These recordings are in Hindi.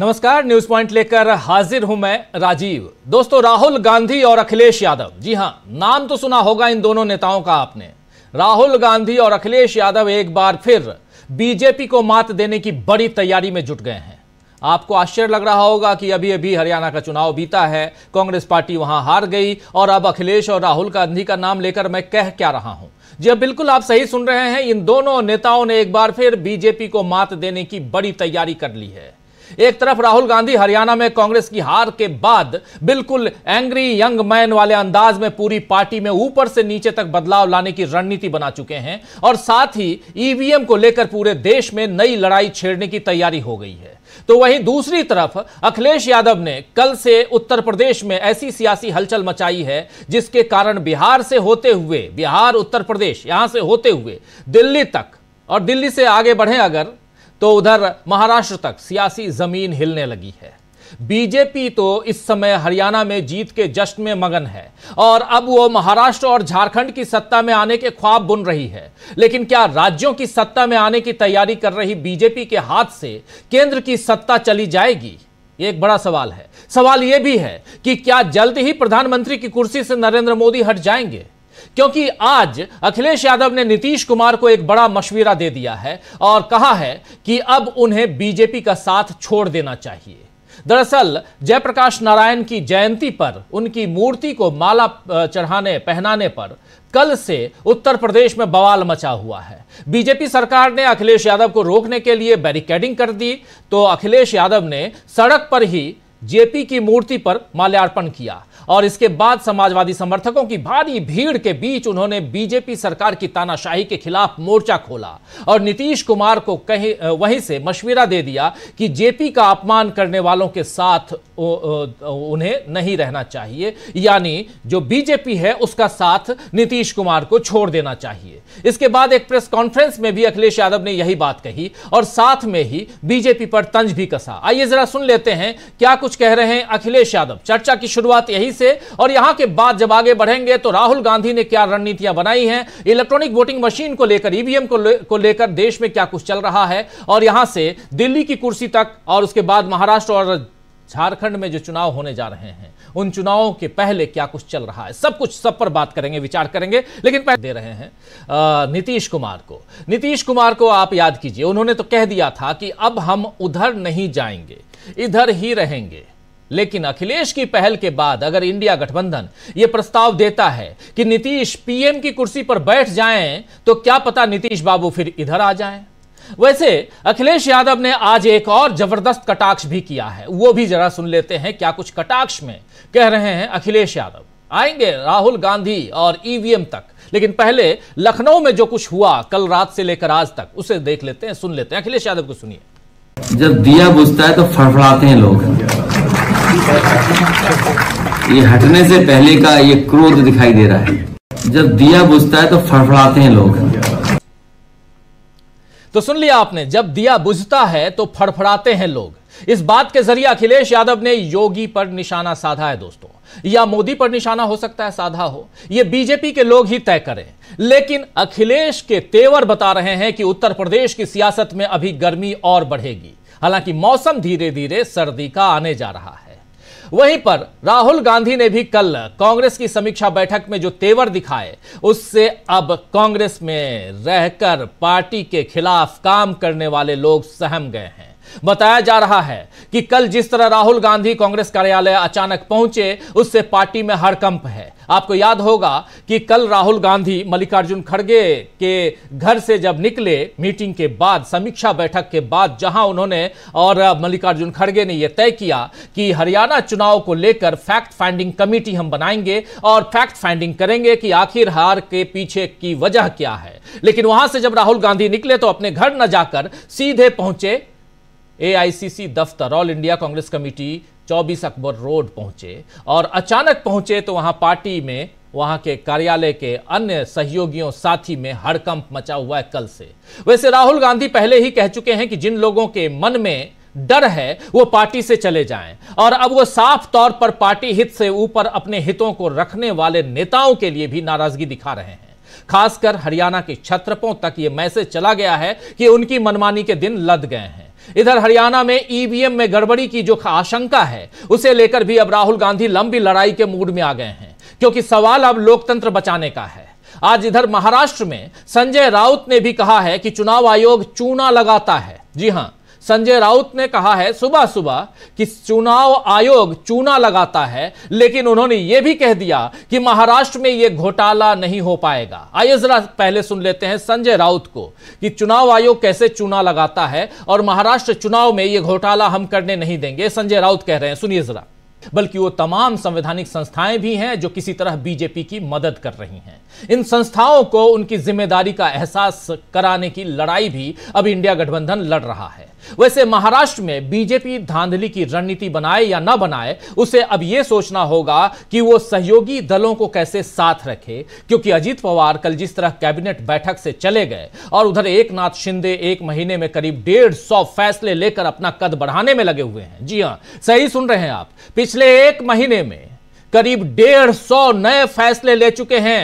नमस्कार न्यूज पॉइंट लेकर हाजिर हूं मैं राजीव दोस्तों राहुल गांधी और अखिलेश यादव जी हां नाम तो सुना होगा इन दोनों नेताओं का आपने राहुल गांधी और अखिलेश यादव एक बार फिर बीजेपी को मात देने की बड़ी तैयारी में जुट गए हैं आपको आश्चर्य लग रहा होगा कि अभी अभी हरियाणा का चुनाव बीता है कांग्रेस पार्टी वहां हार गई और अब अखिलेश और राहुल गांधी का नाम लेकर मैं कह क्या रहा हूं जी हाँ, बिल्कुल आप सही सुन रहे हैं इन दोनों नेताओं ने एक बार फिर बीजेपी को मात देने की बड़ी तैयारी कर ली है एक तरफ राहुल गांधी हरियाणा में कांग्रेस की हार के बाद बिल्कुल एंग्री यंग मैन वाले अंदाज में पूरी पार्टी में ऊपर से नीचे तक बदलाव लाने की रणनीति बना चुके हैं और साथ ही ईवीएम को लेकर पूरे देश में नई लड़ाई छेड़ने की तैयारी हो गई है तो वहीं दूसरी तरफ अखिलेश यादव ने कल से उत्तर प्रदेश में ऐसी सियासी हलचल मचाई है जिसके कारण बिहार से होते हुए बिहार उत्तर प्रदेश यहां से होते हुए दिल्ली तक और दिल्ली से आगे बढ़े अगर तो उधर महाराष्ट्र तक सियासी जमीन हिलने लगी है बीजेपी तो इस समय हरियाणा में जीत के जश्न में मगन है और अब वो महाराष्ट्र और झारखंड की सत्ता में आने के ख्वाब बुन रही है लेकिन क्या राज्यों की सत्ता में आने की तैयारी कर रही बीजेपी के हाथ से केंद्र की सत्ता चली जाएगी एक बड़ा सवाल है सवाल यह भी है कि क्या जल्द ही प्रधानमंत्री की कुर्सी से नरेंद्र मोदी हट जाएंगे क्योंकि आज अखिलेश यादव ने नीतीश कुमार को एक बड़ा मशविरा दे दिया है और कहा है कि अब उन्हें बीजेपी का साथ छोड़ देना चाहिए दरअसल जयप्रकाश नारायण की जयंती पर उनकी मूर्ति को माला चढ़ाने पहनाने पर कल से उत्तर प्रदेश में बवाल मचा हुआ है बीजेपी सरकार ने अखिलेश यादव को रोकने के लिए बैरिकेडिंग कर दी तो अखिलेश यादव ने सड़क पर ही जेपी की मूर्ति पर माल्यार्पण किया और इसके बाद समाजवादी समर्थकों की भारी भीड़ के बीच उन्होंने बीजेपी सरकार की तानाशाही के खिलाफ मोर्चा खोला और नीतीश कुमार को कहीं वहीं से मशविरा दे दिया कि जेपी का अपमान करने वालों के साथ उन्हें नहीं रहना चाहिए यानी जो बीजेपी है उसका साथ नीतीश कुमार को छोड़ देना चाहिए इसके बाद एक प्रेस कॉन्फ्रेंस में भी अखिलेश यादव ने यही बात कही और साथ में ही बीजेपी पर तंज भी कसा आइए जरा सुन लेते हैं क्या कुछ कह रहे हैं अखिलेश यादव चर्चा की शुरुआत यही से और यहां के बाद जब आगे बढ़ेंगे तो राहुल गांधी ने क्या रणनीतियां बनाई हैं इलेक्ट्रॉनिक वोटिंग मशीन को लेकर ईवीएम को, ले, लेकर देश में क्या कुछ चल रहा है और यहां से दिल्ली की कुर्सी तक और उसके बाद महाराष्ट्र और झारखंड में जो चुनाव होने जा रहे हैं उन चुनावों के पहले क्या कुछ चल रहा है सब कुछ सब पर बात करेंगे विचार करेंगे लेकिन पहले दे रहे हैं नीतीश कुमार को नीतीश कुमार को आप याद कीजिए उन्होंने तो कह दिया था कि अब हम उधर नहीं जाएंगे इधर ही रहेंगे लेकिन अखिलेश की पहल के बाद अगर इंडिया गठबंधन यह प्रस्ताव देता है कि नीतीश पीएम की कुर्सी पर बैठ जाएं तो क्या पता नीतीश बाबू फिर इधर आ जाएं वैसे अखिलेश यादव ने आज एक और जबरदस्त कटाक्ष भी किया है वो भी जरा सुन लेते हैं क्या कुछ कटाक्ष में कह रहे हैं अखिलेश यादव आएंगे राहुल गांधी और ईवीएम तक लेकिन पहले लखनऊ में जो कुछ हुआ कल रात से लेकर आज तक उसे देख लेते हैं सुन लेते हैं अखिलेश यादव को सुनिए जब दिया बुझता है तो फड़फड़ाते हैं लोग ये हटने से पहले का ये क्रोध दिखाई दे रहा है जब दिया बुझता है तो फड़फड़ाते हैं लोग तो सुन लिया आपने जब दिया बुझता है तो फड़फड़ाते हैं लोग इस बात के जरिए अखिलेश यादव ने योगी पर निशाना साधा है दोस्तों या मोदी पर निशाना हो सकता है साधा हो यह बीजेपी के लोग ही तय करें लेकिन अखिलेश के तेवर बता रहे हैं कि उत्तर प्रदेश की सियासत में अभी गर्मी और बढ़ेगी हालांकि मौसम धीरे धीरे सर्दी का आने जा रहा है वहीं पर राहुल गांधी ने भी कल कांग्रेस की समीक्षा बैठक में जो तेवर दिखाए उससे अब कांग्रेस में रहकर पार्टी के खिलाफ काम करने वाले लोग सहम गए हैं बताया जा रहा है कि कल जिस तरह राहुल गांधी कांग्रेस कार्यालय अचानक पहुंचे उससे पार्टी में हड़कंप है आपको याद होगा कि कल राहुल गांधी मल्लिकार्जुन खड़गे के घर से जब निकले मीटिंग के बाद समीक्षा बैठक के बाद जहां उन्होंने और मल्लिकार्जुन खड़गे ने यह तय किया कि हरियाणा चुनाव को लेकर फैक्ट फाइंडिंग कमेटी हम बनाएंगे और फैक्ट फाइंडिंग करेंगे कि आखिर हार के पीछे की वजह क्या है लेकिन वहां से जब राहुल गांधी निकले तो अपने घर न जाकर सीधे पहुंचे एआईसीसी दफ्तर All India Congress Committee 24 Akbar road पहुंचे और अचानक पहुंचे तो वहां पार्टी में वहां के कार्यालय के अन्य सहयोगियों साथी में हड़कंप मचा हुआ है कल से वैसे राहुल गांधी पहले ही कह चुके हैं कि जिन लोगों के मन में डर है वो पार्टी से चले जाएं और अब वो साफ तौर पर पार्टी हित से ऊपर अपने हितों को रखने वाले नेताओं के लिए भी नाराजगी दिखा रहे हैं खासकर हरियाणा के छत्रपों तक ये मैसेज चला गया है कि उनकी मनमानी के दिन लद गए हैं इधर हरियाणा में ईवीएम में गड़बड़ी की जो आशंका है उसे लेकर भी अब राहुल गांधी लंबी लड़ाई के मूड में आ गए हैं क्योंकि सवाल अब लोकतंत्र बचाने का है आज इधर महाराष्ट्र में संजय राउत ने भी कहा है कि चुनाव आयोग चूना लगाता है जी हां संजय राउत ने कहा है सुबह सुबह कि चुनाव आयोग चूना लगाता है लेकिन उन्होंने यह भी कह दिया कि महाराष्ट्र में यह घोटाला नहीं हो पाएगा आइए जरा पहले सुन लेते हैं संजय राउत को कि चुनाव आयोग कैसे चूना लगाता है और महाराष्ट्र चुनाव में यह घोटाला हम करने नहीं देंगे संजय राउत कह रहे हैं सुनिए जरा बल्कि वो तमाम संवैधानिक संस्थाएं भी हैं जो किसी तरह बीजेपी की मदद कर रही हैं इन संस्थाओं को उनकी जिम्मेदारी का एहसास कराने की लड़ाई भी अब इंडिया गठबंधन लड़ रहा है वैसे महाराष्ट्र में बीजेपी धांधली की रणनीति बनाए या न बनाए उसे अब यह सोचना होगा कि वो सहयोगी दलों को कैसे साथ रखे क्योंकि अजीत पवार कल जिस तरह कैबिनेट बैठक से चले गए और उधर एक नाथ शिंदे एक महीने में करीब डेढ़ सौ फैसले लेकर अपना कद बढ़ाने में लगे हुए हैं जी हां सही सुन रहे हैं आप पिछले एक महीने में करीब डेढ़ सौ नए फैसले ले चुके हैं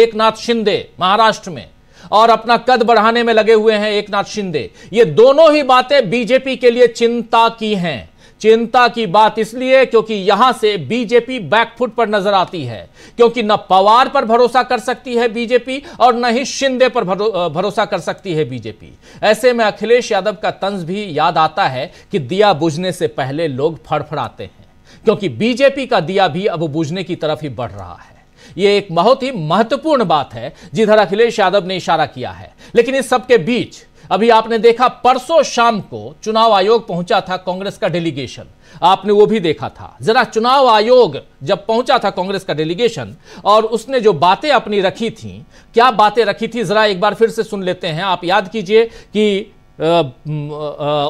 एक नाथ शिंदे महाराष्ट्र में और अपना कद बढ़ाने में लगे हुए हैं एक नाथ शिंदे ये दोनों ही बातें बीजेपी के लिए चिंता की हैं चिंता की बात इसलिए क्योंकि यहां से बीजेपी बैकफुट पर नजर आती है क्योंकि न पवार पर भरोसा कर सकती है बीजेपी और न ही शिंदे पर भरोसा कर सकती है बीजेपी ऐसे में अखिलेश यादव का तंज भी याद आता है कि दिया बुझने से पहले लोग फड़फड़ाते हैं क्योंकि बीजेपी का दिया भी अब बुझने की तरफ ही बढ़ रहा है यह एक बहुत ही महत्वपूर्ण बात है जिधर अखिलेश यादव ने इशारा किया है लेकिन इस सबके बीच अभी आपने देखा परसों शाम को चुनाव आयोग पहुंचा था कांग्रेस का डेलीगेशन आपने वो भी देखा था जरा चुनाव आयोग जब पहुंचा था कांग्रेस का डेलीगेशन और उसने जो बातें अपनी रखी थी क्या बातें रखी थी जरा एक बार फिर से सुन लेते हैं आप याद कीजिए कि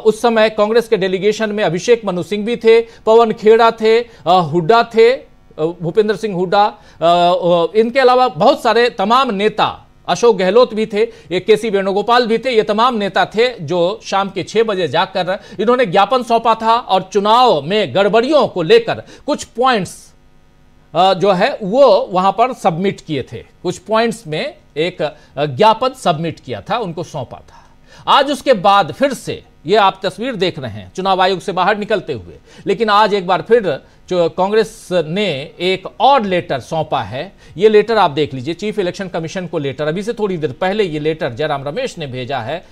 उस समय कांग्रेस के डेलीगेशन में अभिषेक मनु सिंह भी थे पवन खेड़ा थे हुड्डा थे भूपेंद्र सिंह हुड्डा इनके अलावा बहुत सारे तमाम नेता अशोक गहलोत भी थे ये के सी वेणुगोपाल भी थे ये तमाम नेता थे जो शाम के छह बजे जाकर इन्होंने ज्ञापन सौंपा था और चुनाव में गड़बड़ियों को लेकर कुछ पॉइंट्स जो है वो वहां पर सबमिट किए थे कुछ पॉइंट्स में एक ज्ञापन सबमिट किया था उनको सौंपा था आज उसके बाद फिर से ये आप तस्वीर देख रहे हैं चुनाव आयोग से बाहर निकलते हुए लेकिन आज एक बार फिर जो कांग्रेस ने एक और लेटर सौंपा है ये लेटर आप देख लीजिए चीफ इलेक्शन कमीशन को लेटर अभी से थोड़ी देर पहले ये लेटर जयराम रमेश ने भेजा है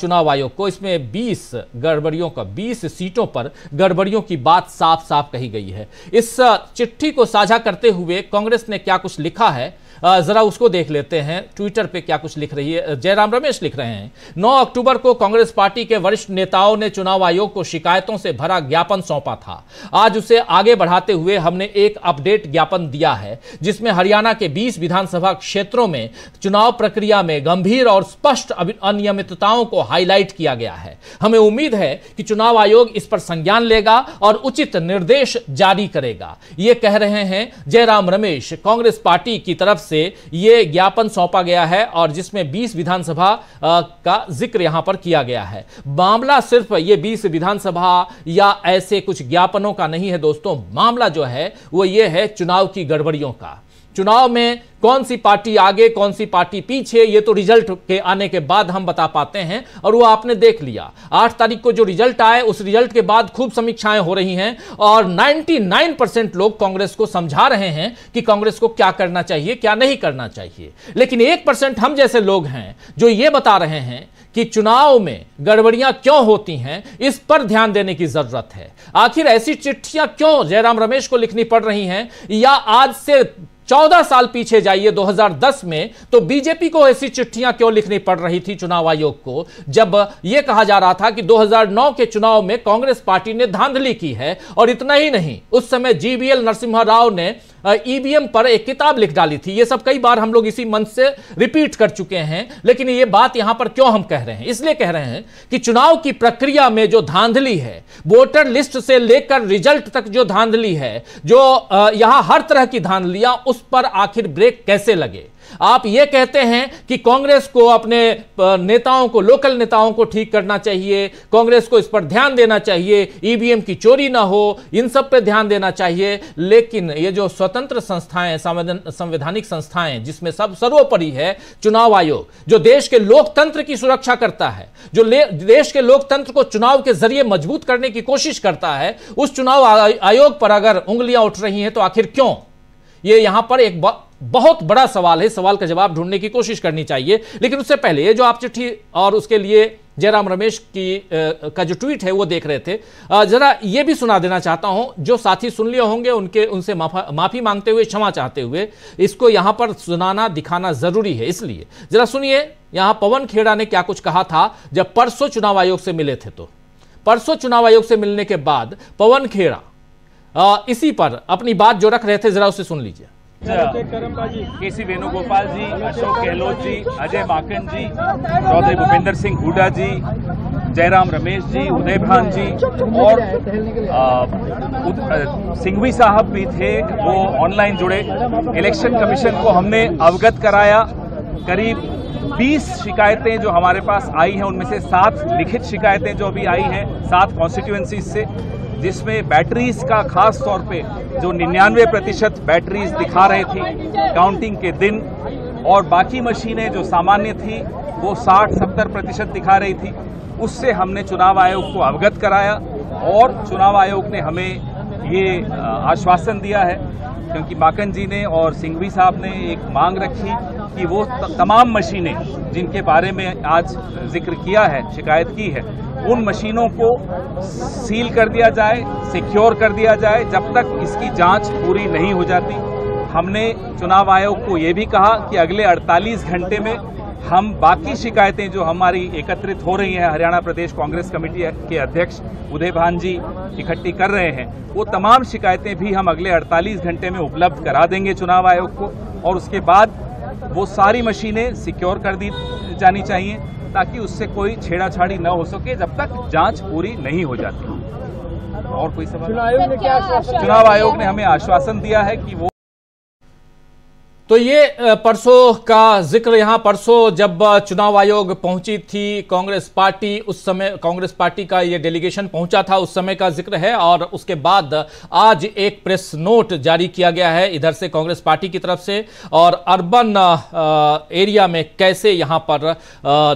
चुनाव आयोग को इसमें 20 गड़बड़ियों का 20 सीटों पर गड़बड़ियों की बात साफ साफ कही गई है इस चिट्ठी को साझा करते हुए कांग्रेस ने क्या कुछ लिखा है जरा उसको देख लेते हैं ट्विटर पे क्या कुछ लिख रही है जयराम रमेश लिख रहे हैं 9 अक्टूबर को कांग्रेस पार्टी के वरिष्ठ नेताओं ने चुनाव आयोग को शिकायतों से भरा ज्ञापन सौंपा था आज उसे आगे बढ़ाते हुए हमने एक अपडेट ज्ञापन दिया है जिसमें हरियाणा के बीस विधानसभा क्षेत्रों में चुनाव प्रक्रिया में गंभीर और स्पष्ट अनियमितताओं को हाईलाइट किया गया है हमें उम्मीद है कि चुनाव आयोग इस पर संज्ञान लेगा और उचित निर्देश जारी करेगा ये कह रहे हैं जयराम रमेश कांग्रेस पार्टी की तरफ से से ये ज्ञापन सौंपा गया है और जिसमें 20 विधानसभा का जिक्र यहां पर किया गया है मामला सिर्फ ये 20 विधानसभा या ऐसे कुछ ज्ञापनों का नहीं है दोस्तों मामला जो है वो ये है चुनाव की गड़बड़ियों का चुनाव में कौन सी पार्टी आगे कौन सी पार्टी पीछे ये तो रिजल्ट के आने के बाद हम बता पाते हैं और वो आपने देख लिया आठ तारीख को जो रिजल्ट आए उस रिजल्ट के बाद खूब समीक्षाएं हो रही हैं और 99 परसेंट लोग कांग्रेस को समझा रहे हैं कि कांग्रेस को क्या करना चाहिए क्या नहीं करना चाहिए लेकिन एक परसेंट हम जैसे लोग हैं जो ये बता रहे हैं कि चुनाव में गड़बड़ियां क्यों होती हैं इस पर ध्यान देने की जरूरत है आखिर ऐसी चिट्ठियां क्यों जयराम रमेश को लिखनी पड़ रही हैं या आज से चौदह साल पीछे जाइए 2010 में तो बीजेपी को ऐसी चिट्ठियां क्यों लिखनी पड़ रही थी चुनाव आयोग को जब यह कहा जा रहा था कि 2009 के चुनाव में कांग्रेस पार्टी ने धांधली की है और इतना ही नहीं उस समय जीबीएल नरसिम्हा राव ने ईवीएम e पर एक किताब लिख डाली थी ये सब कई बार हम लोग इसी मंच से रिपीट कर चुके हैं लेकिन ये बात यहां पर क्यों हम कह रहे हैं इसलिए कह रहे हैं कि चुनाव की प्रक्रिया में जो धांधली है वोटर लिस्ट से लेकर रिजल्ट तक जो धांधली है जो यहां हर तरह की धांधलियां उस पर आखिर ब्रेक कैसे लगे आप ये कहते हैं कि कांग्रेस को अपने नेताओं को लोकल नेताओं को ठीक करना चाहिए कांग्रेस को इस पर ध्यान देना चाहिए ईवीएम की चोरी ना हो इन सब पे ध्यान देना चाहिए लेकिन ये जो स्वतंत्र संस्थाएं संवैधानिक संस्थाएं जिसमें सब सर्वोपरि है चुनाव आयोग जो देश के लोकतंत्र की सुरक्षा करता है जो देश के लोकतंत्र को चुनाव के जरिए मजबूत करने की कोशिश करता है उस चुनाव आयोग पर अगर उंगलियां उठ रही हैं तो आखिर क्यों ये यहां पर एक बहुत बड़ा सवाल है सवाल का जवाब ढूंढने की कोशिश करनी चाहिए लेकिन उससे पहले जो आप चिट्ठी और उसके लिए जयराम रमेश की आ, का जो ट्वीट है वो देख रहे थे जरा ये भी सुना देना चाहता हूं जो साथी सुन लिए होंगे उनके उनसे माफी मांगते हुए क्षमा चाहते हुए इसको यहां पर सुनाना दिखाना जरूरी है इसलिए जरा सुनिए यहां पवन खेड़ा ने क्या कुछ कहा था जब परसों चुनाव आयोग से मिले थे तो परसों चुनाव आयोग से मिलने के बाद पवन खेड़ा आ, इसी पर अपनी बात जो रख रहे थे जरा उसे सुन लीजिए के सी वेणुगोपाल जी अशोक गहलोत जी अजय माकन जी चौधरी भूपेंद्र सिंह हुडा जी जयराम रमेश जी उदय भान जी और सिंघवी साहब भी थे वो ऑनलाइन जुड़े इलेक्शन कमीशन को हमने अवगत कराया करीब 20 शिकायतें जो हमारे पास आई हैं उनमें से सात लिखित शिकायतें जो अभी आई हैं सात कॉन्स्टिट्यूएंसीज से जिसमें बैटरीज का खास तौर पे जो 99 प्रतिशत बैटरीज दिखा रही थी काउंटिंग के दिन और बाकी मशीनें जो सामान्य थी वो 60-70 प्रतिशत दिखा रही थी उससे हमने चुनाव आयोग को अवगत कराया और चुनाव आयोग ने हमें ये आश्वासन दिया है क्योंकि माकन जी ने और सिंघवी साहब ने एक मांग रखी कि वो तमाम मशीनें जिनके बारे में आज जिक्र किया है शिकायत की है उन मशीनों को सील कर दिया जाए सिक्योर कर दिया जाए जब तक इसकी जांच पूरी नहीं हो जाती हमने चुनाव आयोग को ये भी कहा कि अगले 48 घंटे में हम बाकी शिकायतें जो हमारी एकत्रित हो रही हैं हरियाणा प्रदेश कांग्रेस कमेटी के अध्यक्ष उदय भान जी इकट्ठी कर रहे हैं वो तमाम शिकायतें भी हम अगले 48 घंटे में उपलब्ध करा देंगे चुनाव आयोग को और उसके बाद वो सारी मशीनें सिक्योर कर दी जानी चाहिए ताकि उससे कोई छेड़ाछाड़ी न हो सके जब तक जांच पूरी नहीं हो जाती और कोई सवाल चुनाव आयोग ने हमें आश्वासन दिया है कि वो तो ये परसों का जिक्र यहाँ परसों जब चुनाव आयोग पहुंची थी कांग्रेस पार्टी उस समय कांग्रेस पार्टी का ये डेलीगेशन पहुंचा था उस समय का जिक्र है और उसके बाद आज एक प्रेस नोट जारी किया गया है इधर से कांग्रेस पार्टी की तरफ से और अर्बन एरिया में कैसे यहाँ पर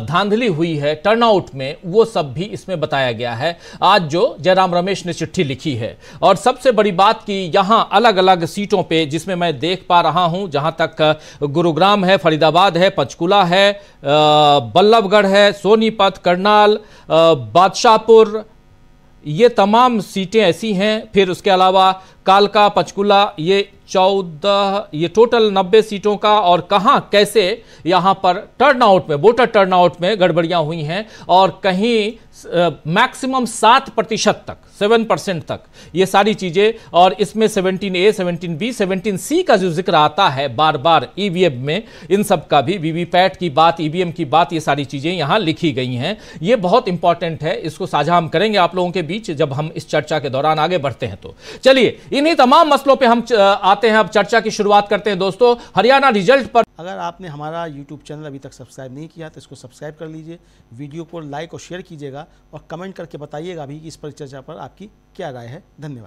धांधली हुई है टर्नआउट में वो सब भी इसमें बताया गया है आज जो जयराम रमेश ने चिट्ठी लिखी है और सबसे बड़ी बात की यहाँ अलग अलग सीटों पर जिसमें मैं देख पा रहा हूँ जहाँ तक गुरुग्राम है फरीदाबाद है पंचकुला है बल्लभगढ़ है सोनीपत करनाल बादशाहपुर ये तमाम सीटें ऐसी हैं फिर उसके अलावा कालका पंचकुला ये चौदह ये टोटल नब्बे सीटों का और कहाँ कैसे यहाँ पर टर्नआउट में वोटर टर्नआउट में गड़बड़ियाँ हुई हैं और कहीं मैक्सिमम सात प्रतिशत तक सेवन परसेंट तक ये सारी चीज़ें और इसमें seventeen A seventeen B seventeen C का जो जिक्र आता है बार बार ईवीएम में इन सब का भी वीवीपैट की बात ईवीएम e की बात ये सारी चीज़ें यहां लिखी गई हैं ये बहुत इंपॉर्टेंट है इसको साझा हम करेंगे आप लोगों के बीच जब हम इस चर्चा के दौरान आगे बढ़ते हैं तो चलिए इन्हीं तमाम मसलों पर हम आते हैं अब चर्चा की शुरुआत करते हैं दोस्तों हरियाणा रिजल्ट पर अगर आपने हमारा यूट्यूब चैनल अभी तक सब्सक्राइब नहीं किया तो इसको सब्सक्राइब कर लीजिए वीडियो को लाइक और शेयर कीजिएगा और कमेंट करके बताइएगा भी कि इस परिचर्चा पर आपकी क्या राय है धन्यवाद